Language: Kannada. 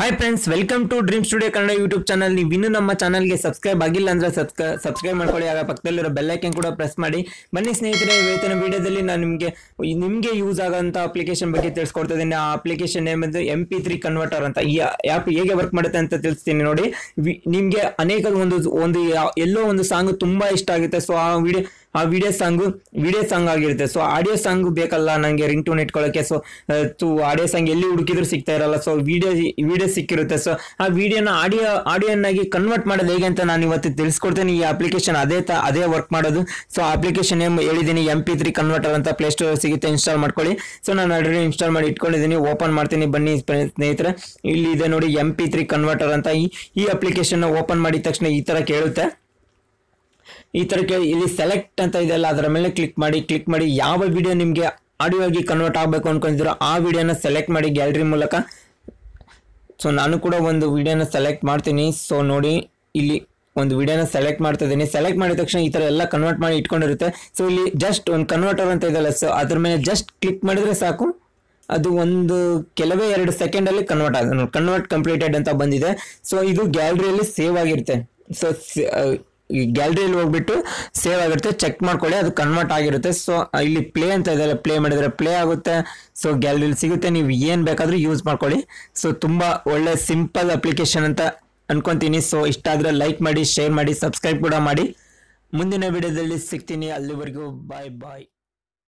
hi friends welcome to dream studio Kannada YouTube channel ನೀವು ಇನ್ನೂ ನಮ್ಮ ಚಾನಲ್ಗೆ ಸಬ್ಸ್ಕ್ರೈಬ್ ಆಗಿಲ್ಲ ಅಂದ್ರೆ ಸಬ್ಸ್ಕ್ರೈಬ್ ಮಾಡ್ಕೊಳ್ಳಿ ಆಗ ಪಕ್ಕದಲ್ಲಿರೋ ಬೆಲ್ಲೈಕನ್ ಕೂಡ ಪ್ರೆಸ್ ಮಾಡಿ ಬನ್ನಿ ಸ್ನೇಹಿತರೆ ಇವತ್ತಿನ ವಿಡಿಯೋದಲ್ಲಿ ನಾನು ನಿಮಗೆ ನಿಮಗೆ ಯೂಸ್ ಆಗೋಂಥ ಅಪ್ಲಿಕೇಶನ್ ಬಗ್ಗೆ ತಿಳಿಸ್ಕೊಡ್ತಾ ಇದ್ದೀನಿ ಆ ಅಪ್ಲಿಕೇಶನ್ ನೇಮ್ ಅಂದರೆ ಎಂ ಪಿ ತ್ರೀ ಕನ್ವರ್ಟರ್ ಅಂತ ಈ ಆ್ಯಪ್ ಹೇಗೆ ವರ್ಕ್ ಮಾಡುತ್ತೆ ಅಂತ ತಿಳಿಸ್ತೀನಿ ನೋಡಿ ನಿಮಗೆ ಅನೇಕ ಒಂದು ಒಂದು ಎಲ್ಲೋ ಒಂದು ಸಾಂಗ್ ತುಂಬ ಇಷ್ಟ ಆಗುತ್ತೆ ಸೊ ಆ ವಿಡಿಯೋ ಆ ವಿಡಿಯೋ ಸಾಂಗ್ ವಿಡಿಯೋ ಸಾಂಗ್ ಆಗಿರುತ್ತೆ ಸೊ ಆಡಿಯೋ ಸಾಂಗ್ ಬೇಕಲ್ಲ ನನಗೆ ರಿಂಗ್ ಟೂನ್ ಇಟ್ಕೊಳ್ಳೋಕೆ ಸೊ ಆಡಿಯೋ ಸಾಂಗ್ ಎಲ್ಲಿ ಹುಡುಕಿದ್ರು ಸಿಗ್ತಾ ಇರಲ್ಲ ಸೊ ವಿಡಿಯೋ ವಿಡಿಯೋ ಸಿಕ್ಕಿರುತ್ತೆ ಸೊ ಆ ವಿಡಿಯೋನ ಆಡಿಯೋ ಆಡಿಯೋನಾಗಿ ಕನ್ವರ್ಟ್ ಮಾಡೋದು ಹೇಗೆ ಅಂತ ನಾನು ಇವತ್ತು ತಿಳ್ಸ್ಕೊಡ್ತೀನಿ ಈ ಅಪ್ಲಿಕೇಶನ್ ಅದೇ ತ ಅದೇ ವರ್ಕ್ ಮಾಡೋದು ಸೊ ಅಪ್ಲಿಕೇಶನ್ ಏನು ಹೇಳಿದ್ದೀನಿ ಎಂ ಪಿ ತ್ರೀ ಕನ್ವರ್ಟರ್ ಅಂತ ಪ್ಲೇಸ್ಟೋರ್ ಸಿಗುತ್ತೆ ಇನ್ಸ್ಟಾಲ್ ಮಾಡ್ಕೊಳ್ಳಿ ಸೊ ನಾನು ಆಲ್ರೆಡಿ ಇನ್ಸ್ಟಾಲ್ ಮಾಡಿ ಇಟ್ಕೊಂಡಿದ್ದೀನಿ ಓಪನ್ ಮಾಡ್ತೀನಿ ಬನ್ನಿ ಸ್ನೇಹಿತರೆ ಇಲ್ಲಿ ಇದೆ ನೋಡಿ ಎಂ ಪಿ ತ್ರೀ ಕನ್ವರ್ಟರ್ ಅಂತ ಈ ಅಪ್ಲಿಕೇಶನ್ ಓಪನ್ ಮಾಡಿದ ತಕ್ಷಣ ಈ ಥರ ಕೇಳುತ್ತೆ ಈ ಥರ ಕೇಳಿ ಇಲ್ಲಿ ಸೆಲೆಕ್ಟ್ ಅಂತ ಇದೆಯಲ್ಲ ಅದರ ಮೇಲೆ ಕ್ಲಿಕ್ ಮಾಡಿ ಕ್ಲಿಕ್ ಮಾಡಿ ಯಾವ ವಿಡಿಯೋ ನಿಮಗೆ ಆಡಿಯೋ ಆಗಿ ಕನ್ವರ್ಟ್ ಆಗಬೇಕು ಅಂದ್ಕೊಂಡಿದ್ದೀರೋ ಆ ವಿಡಿಯೋನ ಸೆಲೆಕ್ಟ್ ಮಾಡಿ ಗ್ಯಾಲರಿ ಮೂಲಕ ಸೊ ನಾನು ಕೂಡ ಒಂದು ವಿಡಿಯೋನ ಸೆಲೆಕ್ಟ್ ಮಾಡ್ತೀನಿ ಸೊ ನೋಡಿ ಇಲ್ಲಿ ಒಂದು ವಿಡಿಯೋನ ಸೆಲೆಕ್ಟ್ ಮಾಡ್ತಾ ಇದ್ದೀನಿ ಸೆಲೆಕ್ಟ್ ಮಾಡಿದ ತಕ್ಷಣ ಈ ಥರ ಎಲ್ಲ ಕನ್ವರ್ಟ್ ಮಾಡಿ ಇಟ್ಕೊಂಡಿರುತ್ತೆ ಸೊ ಇಲ್ಲಿ ಜಸ್ಟ್ ಒಂದು ಕನ್ವರ್ಟರ್ ಅಂತ ಇದೆಯಲ್ಲ ಸೊ ಅದ್ರ ಮೇಲೆ ಜಸ್ಟ್ ಕ್ಲಿಕ್ ಮಾಡಿದರೆ ಸಾಕು ಅದು ಒಂದು ಕೆಲವೇ ಎರಡು ಸೆಕೆಂಡಲ್ಲಿ ಕನ್ವರ್ಟ್ ಆಗ ಕನ್ವರ್ಟ್ ಕಂಪ್ಲೀಟೆಡ್ ಅಂತ ಬಂದಿದೆ ಸೊ ಇದು ಗ್ಯಾಲರಿಯಲ್ಲಿ ಸೇವ್ ಆಗಿರುತ್ತೆ ಸೊ ಈ ಗ್ಯಾಲರಿಯಲ್ಲಿ ಹೋಗ್ಬಿಟ್ಟು ಸೇವ್ ಆಗಿರುತ್ತೆ ಚೆಕ್ ಮಾಡ್ಕೊಳ್ಳಿ ಅದು ಕನ್ವರ್ಟ್ ಆಗಿರುತ್ತೆ ಸೊ ಇಲ್ಲಿ ಪ್ಲೇ ಅಂತ ಇದೆಲ್ಲ ಪ್ಲೇ ಮಾಡಿದರೆ ಪ್ಲೇ ಆಗುತ್ತೆ ಸೊ ಗ್ಯಾಲರಿಲಿ ಸಿಗುತ್ತೆ ನೀವು ಏನು ಬೇಕಾದರೂ ಯೂಸ್ ಮಾಡ್ಕೊಳ್ಳಿ ಸೊ ತುಂಬ ಒಳ್ಳೆ ಸಿಂಪಲ್ ಅಪ್ಲಿಕೇಶನ್ ಅಂತ ಅನ್ಕೊತೀನಿ ಸೊ ಇಷ್ಟ ಆದರೆ ಲೈಕ್ ಮಾಡಿ ಶೇರ್ ಮಾಡಿ ಸಬ್ಸ್ಕ್ರೈಬ್ ಕೂಡ ಮಾಡಿ ಮುಂದಿನ ವಿಡಿಯೋದಲ್ಲಿ ಸಿಗ್ತೀನಿ ಅಲ್ಲಿವರೆಗೂ ಬಾಯ್ ಬಾಯ್